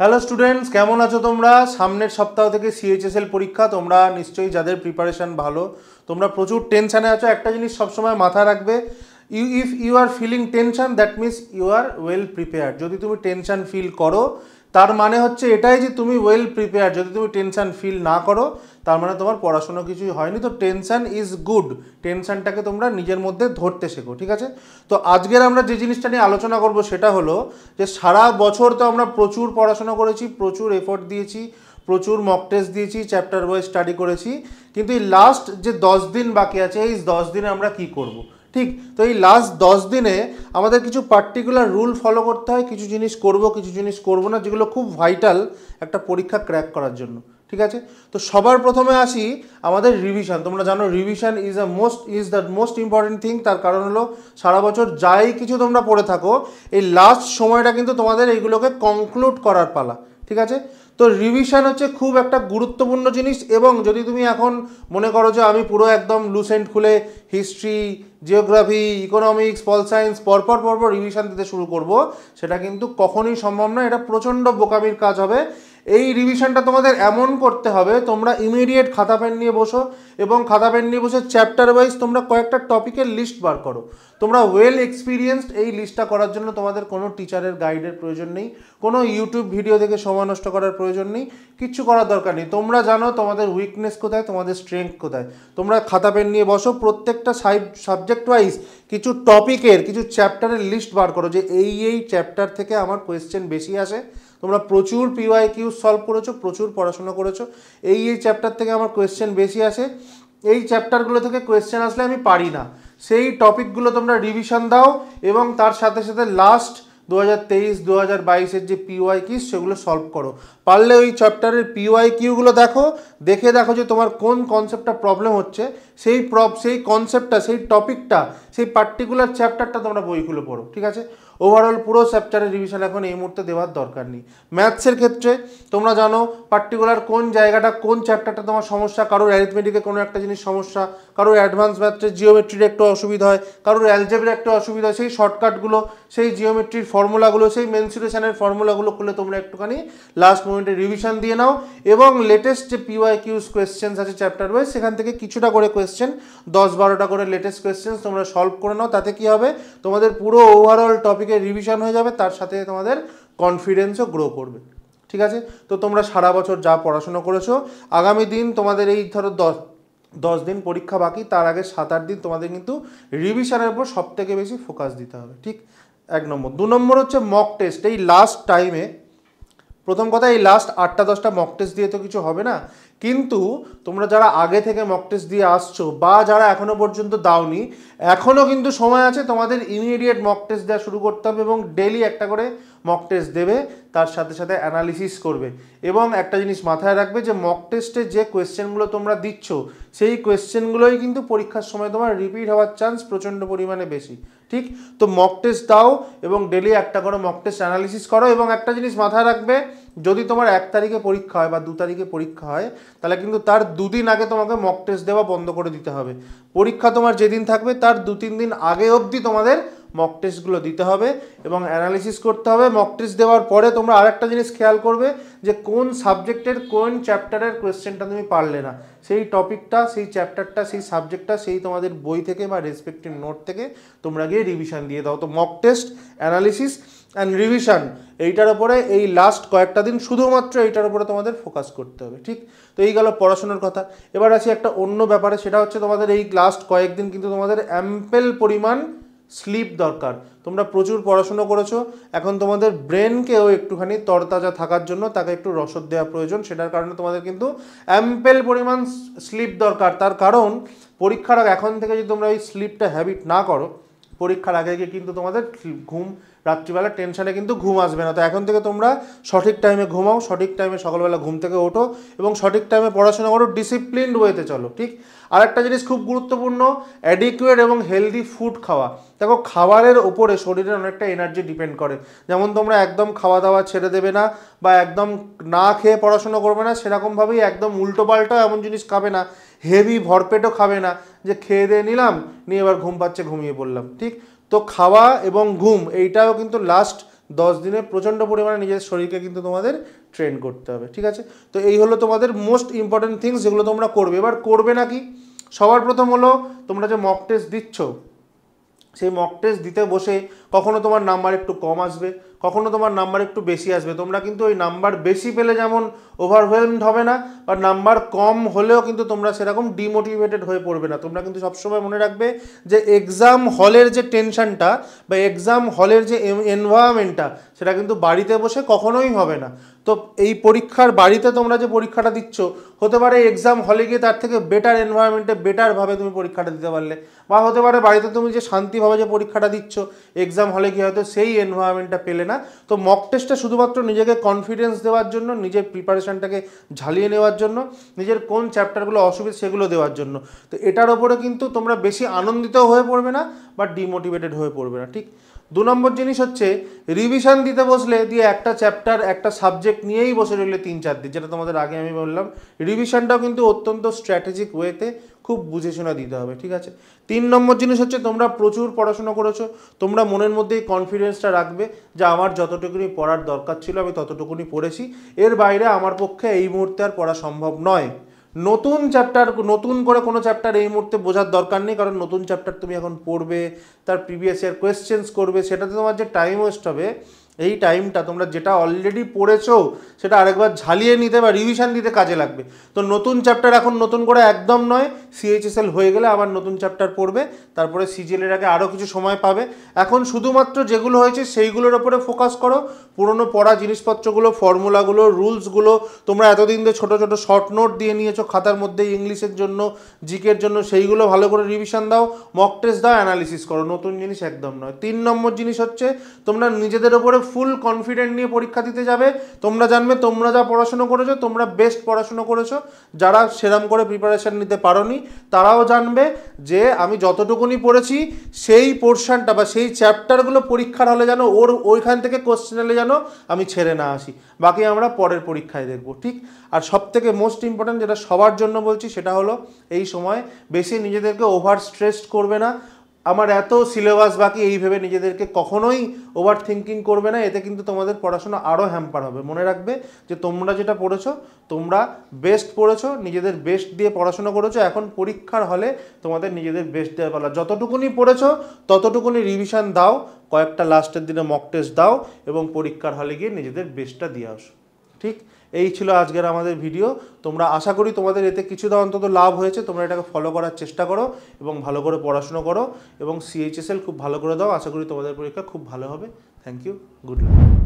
hello students কেমন আছো তোমরা সামনের সপ্তাহ থেকে সিএইচএসএল পরীক্ষা তোমরা নিশ্চয়ই যাদের প্রিপারেশান ভালো তোমরা প্রচুর টেনশানে আছো একটা জিনিস সবসময় মাথায় রাখবে you if you are feeling tension that means you are well prepare যদি তুমি টেনশান ফিল করো তার মানে হচ্ছে এটাই যে তুমি ওয়েল প্রিপেয়ার যদি তুমি টেনশান ফিল না করো তার মানে তোমার পড়াশোনা কিছুই হয়নি তো টেনশান ইজ গুড টেনশানটাকে তোমরা নিজের মধ্যে ধরতে শেখো ঠিক আছে তো আজকের আমরা যে জিনিসটা নিয়ে আলোচনা করব সেটা হলো যে সারা বছর তো আমরা প্রচুর পড়াশোনা করেছি প্রচুর এফোর্ট দিয়েছি প্রচুর মক টেস্ট দিয়েছি চ্যাপ্টার ওয়াইজ স্টাডি করেছি কিন্তু এই লাস্ট যে দশ দিন বাকি আছে এই দশ দিনে আমরা কি করবো ঠিক তো এই লাস্ট দশ দিনে আমাদের কিছু পার্টিকুলার রুল ফলো করতে হয় কিছু জিনিস করব কিছু জিনিস করব না যেগুলো খুব ভাইটাল একটা পরীক্ষা ক্র্যাক করার জন্য ঠিক আছে তো সবার প্রথমে আসি আমাদের রিভিশন তোমরা জানো revision is a most is the most important thing তার কারণ হলো সারা বছর যাই কিছু তোমরা পড়ে থাকো এই লাস্ট সময়টা কিন্তু তোমাদের এইগুলোকে কনক্লুড করার পালা ঠিক আছে তো রিভিশন হচ্ছে খুব একটা গুরুত্বপূর্ণ জিনিস এবং যদি তুমি এখন মনে করো যে আমি পুরো একদম লুসেন্ট খুলে history geography economics pol science পরপর পরপর রিভিশন দিতে শুরু করব সেটা কিন্তু কখনোই সম্ভব নয় এটা প্রচণ্ড বোকামির কাজ হবে এই রিভিশনটা তোমাদের এমন করতে হবে তোমরা ইমিডিয়েট খাতা পেন নিয়ে বসো এবং খাতা পেন নিয়ে বসে চ্যাপ্টার ওয়াইজ তোমরা কয়েকটা টপিকের লিস্ট বার করো তোমরা ওয়েল এক্সপিরিয়েন্সড এই লিস্টটা করার জন্য তোমাদের কোনো টিচারের গাইডের প্রয়োজন নেই কোনো ইউটিউব ভিডিও দেখে সময় নষ্ট করার প্রয়োজন নেই কিচ্ছু করার দরকার নেই তোমরা জানো তোমাদের উইকনেস কোথায় তোমাদের স্ট্রেংথ কোথায় তোমরা খাতা পেন নিয়ে বসো প্রত্যেকটা সাবজেক্ট ওয়াইজ কিছু টপিকের কিছু চ্যাপ্টারের লিস্ট বার করো যে এই এই চ্যাপ্টার থেকে আমার কোয়েশ্চেন বেশি আসে তোমরা প্রচুর পিওয়াই কিউ সলভ করেছো প্রচুর পড়াশোনা করেছো এই এই চ্যাপ্টার থেকে আমার কোয়েশ্চেন বেশি আসে এই চ্যাপ্টারগুলো থেকে কোয়েশ্চেন আসলে আমি পারি না সেই টপিকগুলো তোমরা রিভিশন দাও এবং তার সাথে সাথে লাস্ট দু হাজার তেইশ দু হাজার বাইশের যে পিওয়াই কিউ সেগুলো সলভ করো পারলে ওই চ্যাপ্টারের পিওয়াই কিউগুলো দেখো দেখে দেখো যে তোমার কোন কনসেপ্টটা প্রবলেম হচ্ছে সেই প্রব সেই কনসেপ্টটা সেই টপিকটা সেই পার্টিকুলার চ্যাপ্টারটা তোমরা বইগুলো পড়ো ঠিক আছে ওভারঅল পুরো চ্যাপ্টারের রিভিশন এখন এই মুহূর্তে দেওয়ার দরকার নেই ম্যাথসের ক্ষেত্রে তোমরা জানো পার্টিকুলার কোন জায়গাটা কোন চ্যাপ্টারটা তোমার সমস্যা কারোর অ্যারিথমেটিকে কোনো একটা জিনিস সমস্যা কারোর অ্যাডভান্স ম্যাথসের জিওমেট্রির একটু অসুবিধা হয় কারোর অ্যালজেবের একটু অসুবিধা হয় সেই শর্টকাটগুলো সেই জিওমেট্রির ফর্মুলাগুলো সেই মেনসুরেশনের ফর্মুলাগুলো খুলে তোমরা একটুখানি লাস্ট মোমেন্টে রিভিশন দিয়ে নাও এবং লেটেস্ট যে পিওয়াই কিউস কোয়েশ্চেন্স আছে চ্যাপ্টার ওয়াইজ সেখান থেকে কিছুটা করে কোয়েশ্চেন দশ বারোটা করে লেটেস্ট কোয়েশ্চেন্স তোমরা সলভ করে নাও তাতে কি হবে তোমাদের পুরো ওভারঅল টপিকের রিভিশন হয়ে যাবে তার সাথে তোমাদের কনফিডেন্সও গ্রো করবে ঠিক আছে তো তোমরা সারা বছর যা পড়াশোনা করেছো আগামী দিন তোমাদের এই ধরো দশ দশ দিন পরীক্ষা বাকি তার আগে সাত আট দিন তোমাদের কিন্তু রিভিশনের উপর সবথেকে বেশি ফোকাস দিতে হবে ঠিক এক নম্বর দু নম্বর হচ্ছে মক টেস্ট এই লাস্ট টাইমে প্রথম কথা এই লাস্ট আটটা দশটা মক টেস্ট দিয়ে তো কিছু হবে না কিন্তু তোমরা যারা আগে থেকে মক টেস্ট দিয়ে আসছো বা যারা এখনও পর্যন্ত দাওনি এখনও কিন্তু সময় আছে তোমাদের ইমিডিয়েট মক টেস্ট দেওয়া শুরু করতে হবে এবং ডেলি একটা করে মক টেস্ট দেবে তার সাথে সাথে অ্যানালিসিস করবে এবং একটা জিনিস মাথায় রাখবে যে মক টেস্টে যে কোয়েশ্চেনগুলো তোমরা দিচ্ছ সেই কোয়েশ্চেনগুলোই কিন্তু পরীক্ষার সময় তোমার রিপিট হওয়ার চান্স প্রচণ্ড পরিমাণে বেশি ঠিক তো মক টেস্ট দাও এবং ডেলি একটা করে মক টেস্ট অ্যানালিসিস করো এবং একটা জিনিস মাথায় রাখবে যদি তোমার এক তারিখে পরীক্ষা হয় বা দু তারিখে পরীক্ষা হয় তাহলে কিন্তু তার দুদিন আগে তোমাকে মক টেস্ট দেওয়া বন্ধ করে দিতে হবে পরীক্ষা তোমার যেদিন থাকবে তার দু তিন দিন আগে অবধি তোমাদের মক টেস্টগুলো দিতে হবে এবং অ্যানালিসিস করতে হবে মক টেস্ট দেওয়ার পরে তোমরা আরেকটা জিনিস খেয়াল করবে যে কোন সাবজেক্টের কোন চ্যাপ্টারের কোয়েশ্চেনটা তুমি পারলে না সেই টপিকটা সেই চ্যাপ্টারটা সেই সাবজেক্টটা সেই তোমাদের বই থেকে বা রেসপেক্টিভ নোট থেকে তোমরা গিয়ে রিভিশন দিয়ে দাও তো mock test analysis and revision এইটার ওপরে এই লাস্ট কয়েকটা দিন শুধুমাত্র এইটার ওপরে তোমাদের ফোকাস করতে হবে ঠিক তো এই গেল পড়াশোনার কথা এবার আসি একটা অন্য ব্যাপারে সেটা হচ্ছে তোমাদের এই লাস্ট কয়েকদিন কিন্তু তোমাদের অ্যাম্পেল পরিমাণ স্লিপ দরকার তোমরা প্রচুর পড়াশুনো করেছো এখন তোমাদের ব্রেনকেও একটুখানি তরতাজা থাকার জন্য তাকে একটু রসদ দেওয়া প্রয়োজন সেটার কারণে তোমাদের কিন্তু অ্যাম্পেল পরিমাণ স্লিপ দরকার তার কারণ পরীক্ষার এখন থেকে যদি তোমরা ওই স্লিপটা হ্যাবিট না করো পরীক্ষার আগে গিয়ে কিন্তু তোমাদের ঘুম রাত্রিবেলা টেনশানে কিন্তু ঘুম আসবে না তো এখন থেকে তোমরা সঠিক টাইমে ঘুমাও সঠিক টাইমে সকালবেলা ঘুম থেকে ওঠো এবং সঠিক টাইমে পড়াশোনা করো ডিসিপ্লিনড ওয়েতে চলো ঠিক আর একটা জিনিস খুব গুরুত্বপূর্ণ অ্যাডিকুয়েট এবং হেলদি ফুড খাওয়া দেখো খাবারের ওপরে শরীরের অনেকটা এনার্জি ডিপেন্ড করে যেমন তোমরা একদম খাওয়া দাওয়া ছেড়ে দেবে না বা একদম না খেয়ে পড়াশোনা করবে না সেরকমভাবেই একদম উল্টো পাল্টা এমন জিনিস খাবে না হেভি ভরপেটও খাবে না যে খেয়ে দিয়ে নিলাম নিয়ে এবার ঘুম পাচ্ছে ঘুমিয়ে পড়লাম ঠিক তো খাওয়া এবং ঘুম এইটাও কিন্তু লাস্ট দশ দিনে প্রচণ্ড পরিমাণে নিজের শরীরকে কিন্তু তোমাদের ট্রেন করতে হবে ঠিক আছে তো এই হলো তোমাদের মোস্ট ইম্পর্ট্যান্ট থিংস যেগুলো তোমরা করবে এবার করবে নাকি সবার প্রথম হলো তোমরা যে মক টেস্ট দিচ্ছ সেই মক টেস্ট দিতে বসে কখনো তোমার নাম্বার একটু কম আসবে কখনো তোমার নাম্বার একটু বেশি আসবে তোমরা কিন্তু ওই নাম্বার বেশি পেলে যেমন ওভারওয়েলমড হবে না বা নাম্বার কম হলেও কিন্তু তোমরা সেরকম ডিমোটিভেটেড হয়ে পড়বে না তোমরা কিন্তু সবসময় মনে রাখবে যে এক্সাম হলের যে টেনশনটা বা এক্সাম হলের যে এনভায়রনমেন্টটা সেটা কিন্তু বাড়িতে বসে কখনোই হবে না তো এই পরীক্ষার বাড়িতে তোমরা যে পরীক্ষাটা দিচ্ছ হতে পারে এক্সাম হলে গিয়ে তার থেকে বেটার এনভায়রনমেন্টে বেটারভাবে তুমি পরীক্ষাটা দিতে পারলে বা হতে পারে বাড়িতে তুমি যে শান্তিভাবে যে পরীক্ষাটা দিচ্ছ এক্সাম এক্সাম হলে কি হয়তো সেই এনভায়রনমেন্টটা পেলে না তো মক টেস্টটা শুধুমাত্র নিজেকে কনফিডেন্স দেওয়ার জন্য নিজের প্রিপারেশানটাকে ঝালিয়ে নেওয়ার জন্য নিজের কোন চ্যাপ্টারগুলো অসুবিধা সেগুলো দেওয়ার জন্য তো এটার ওপরে কিন্তু তোমরা বেশি আনন্দিত হয়ে পড়বে না বা ডিমোটিভেটেড হয়ে পড়বে না ঠিক দু নম্বর জিনিস হচ্ছে রিভিশন দিতে বসলে দিয়ে একটা চ্যাপ্টার একটা সাবজেক্ট নিয়েই বসে রইলে তিন চার দিন যেটা তোমাদের আগে আমি বললাম রিভিশনটাও কিন্তু অত্যন্ত স্ট্র্যাটেজিক ওয়েতে খুব বুঝে শুনে দিতে হবে ঠিক আছে তিন নম্বর জিনিস হচ্ছে তোমরা প্রচুর পড়াশোনা করেছো তোমরা মনের মধ্যেই কনফিডেন্সটা রাখবে যে আমার যতটুকুনি পড়ার দরকার ছিল আমি ততটুকুনি পড়েছি এর বাইরে আমার পক্ষে এই মুহূর্তে আর পড়া সম্ভব নয় নতুন চ্যাপ্টার নতুন করে কোনো চ্যাপ্টার এই মুহূর্তে বোঝার দরকার নেই কারণ নতুন চ্যাপ্টার তুমি এখন পড়বে তার প্রিভিয়াস ইয়ার কোয়েশ্চেন্স করবে সেটাতে তোমার যে টাইম ওয়েস্ট হবে এই টাইমটা তোমরা যেটা অলরেডি পড়েছো সেটা আরেকবার ঝালিয়ে নিতে বা রিভিশন দিতে কাজে লাগবে তো নতুন চ্যাপ্টার এখন নতুন করে একদম নয় সিএইচএসএল হয়ে গেলে আবার নতুন চ্যাপ্টার পড়বে তারপরে সিজিএলের আগে আরও কিছু সময় পাবে এখন শুধুমাত্র যেগুলো হয়েছে সেইগুলোর ওপরে ফোকাস করো পুরনো পড়া জিনিসপত্রগুলো ফর্মুলাগুলো রুলসগুলো তোমরা এতদিন ধরে ছোটো ছোটো শর্ট নোট দিয়ে নিয়েছো খাতার মধ্যে ইংলিশের জন্য জিকের জন্য সেইগুলো ভালো করে রিভিশন দাও মক টেস্ট দাও অ্যানালিসিস করো নতুন জিনিস একদম নয় তিন নম্বর জিনিস হচ্ছে তোমরা নিজেদের ওপরে ফুল কনফিডেন্ট নিয়ে পরীক্ষা দিতে যাবে তোমরা জানবে তোমরা যা পড়াশুনো করেছো তোমরা বেস্ট পড়াশুনো করেছো যারা সেরাম করে প্রিপারেশান নিতে পারোনি তারাও জানবে যে আমি যতটুকুনি পড়েছি সেই পোর্শনটা বা সেই চ্যাপ্টারগুলো পরীক্ষার হলে যেন ওর ওইখান থেকে কোশ্চেন এলে যেন আমি ছেড়ে না আসি বাকি আমরা পরের পরীক্ষায় দেখবো ঠিক আর সবথেকে মোস্ট ইম্পর্ট্যান্ট যেটা সবার জন্য বলছি সেটা হলো এই সময় বেশি নিজেদেরকে ওভার স্ট্রেসড করবে না আমার এত সিলেবাস বাকি এই ভেবে নিজেদেরকে কখনোই ওভার থিঙ্কিং করবে না এতে কিন্তু তোমাদের পড়াশোনা আরও হ্যাম্পার হবে মনে রাখবে যে তোমরা যেটা পড়েছো তোমরা বেস্ট পড়েছো নিজেদের বেস্ট দিয়ে পড়াশোনা করেছো এখন পরীক্ষার হলে তোমাদের নিজেদের বেস্ট দেওয়া পালা যতটুকুনি পড়েছো ততটুকুনি রিভিশন দাও কয়েকটা লাস্টের দিনে মক টেস্ট দাও এবং পরীক্ষার হলে গিয়ে নিজেদের বেস্টটা দিয়ে আসো ঠিক এই ছিল আজকের আমাদের ভিডিও তোমরা আশা করি তোমাদের এতে কিছুটা অন্তত লাভ হয়েছে তোমরা এটাকে ফলো করার চেষ্টা করো এবং ভালো করে পড়াশুনো করো এবং সিএইচএসএল খুব ভালো করে দাও আশা করি তোমাদের পরীক্ষা খুব ভালো হবে থ্যাংক ইউ গুড লাক